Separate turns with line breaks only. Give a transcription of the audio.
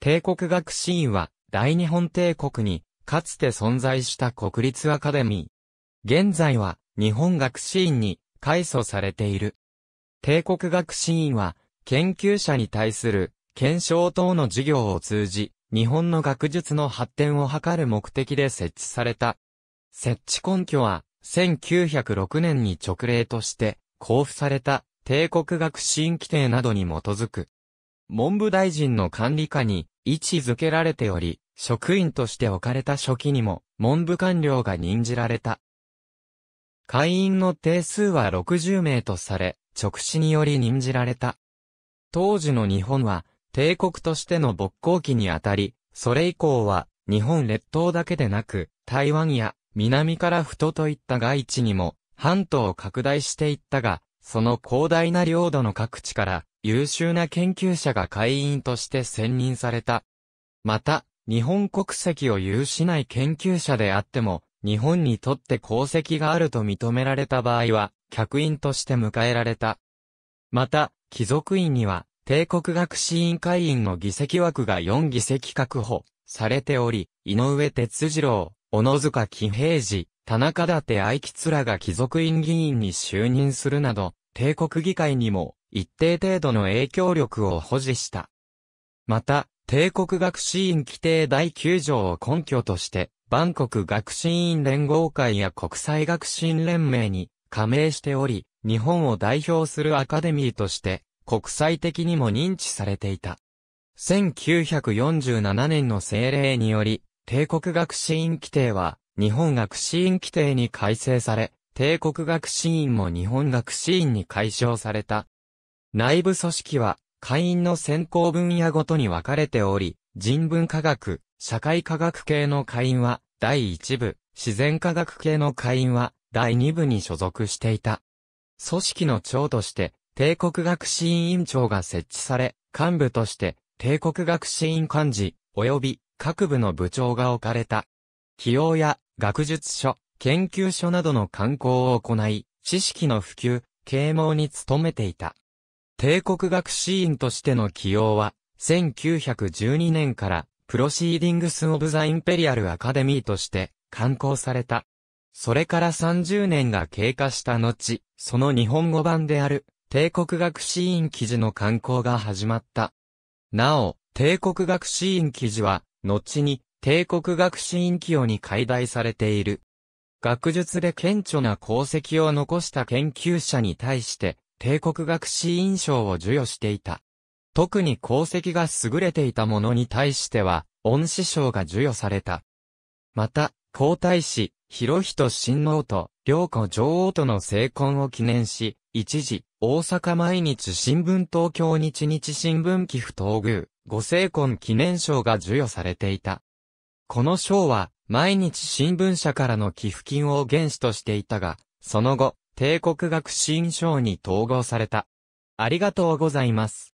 帝国学士院は、大日本帝国に、かつて存在した国立アカデミー。現在は、日本学士院に、改祖されている。帝国学士院は、研究者に対する、検証等の授業を通じ、日本の学術の発展を図る目的で設置された。設置根拠は、1906年に直令として、交付された、帝国学士院規定などに基づく。文部大臣の管理下に、位置づけられており、職員として置かれた初期にも、文部官僚が任じられた。会員の定数は60名とされ、直視により任じられた。当時の日本は、帝国としての勃興期にあたり、それ以降は、日本列島だけでなく、台湾や、南からふとといった外地にも、半島を拡大していったが、その広大な領土の各地から、優秀な研究者が会員として選任された。また、日本国籍を有しない研究者であっても、日本にとって功績があると認められた場合は、客員として迎えられた。また、貴族院には、帝国学士院会員の議席枠が4議席確保されており、井上哲次郎、小野塚喜平次、田中立愛吉らが貴族院議員に就任するなど、帝国議会にも一定程度の影響力を保持した。また、帝国学士院規定第9条を根拠として、万国学士院連合会や国際学士院連盟に加盟しており、日本を代表するアカデミーとして、国際的にも認知されていた。1947年の政令により、帝国学士院規定は、日本学士院規定に改正され、帝国学士院も日本学士院に解消された。内部組織は、会員の専攻分野ごとに分かれており、人文科学、社会科学系の会員は、第1部、自然科学系の会員は、第2部に所属していた。組織の長として、帝国学士院院長が設置され、幹部として、帝国学士院幹事、及び各部の部長が置かれた。起用や学術書、研究所などの刊行を行い、知識の普及、啓蒙に努めていた。帝国学士院としての起用は、1912年から、プロシーディングス・オブ・ザ・インペリアル・アカデミーとして、刊行された。それから30年が経過した後、その日本語版である、帝国学士院記事の刊行が始まった。なお、帝国学士院記事は、後に、帝国学士院記用に解題されている。学術で顕著な功績を残した研究者に対して、帝国学士院賞を授与していた。特に功績が優れていた者に対しては、恩師賞が授与された。また、皇太子、広仁親王と、良子女王との成婚を記念し、一時、大阪毎日新聞東京日日新聞寄付東宮、ご成婚記念賞が授与されていた。この賞は、毎日新聞社からの寄付金を原資としていたが、その後、帝国学新章に統合された。ありがとうございます。